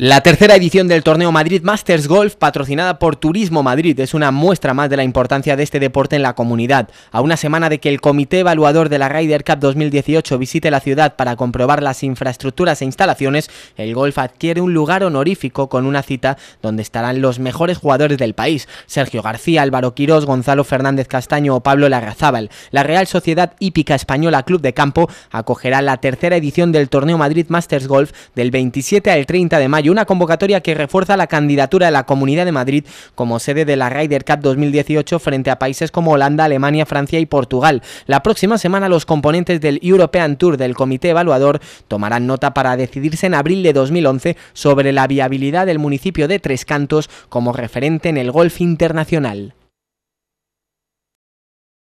La tercera edición del torneo Madrid Masters Golf, patrocinada por Turismo Madrid, es una muestra más de la importancia de este deporte en la comunidad. A una semana de que el comité evaluador de la Ryder Cup 2018 visite la ciudad para comprobar las infraestructuras e instalaciones, el golf adquiere un lugar honorífico con una cita donde estarán los mejores jugadores del país, Sergio García, Álvaro Quirós, Gonzalo Fernández Castaño o Pablo Larrazábal. La Real Sociedad Hípica Española Club de Campo acogerá la tercera edición del torneo Madrid Masters Golf del 27 al 30 de mayo una convocatoria que refuerza la candidatura de la Comunidad de Madrid como sede de la Ryder Cup 2018 frente a países como Holanda, Alemania, Francia y Portugal. La próxima semana los componentes del European Tour del Comité Evaluador tomarán nota para decidirse en abril de 2011 sobre la viabilidad del municipio de Tres Cantos como referente en el golf internacional.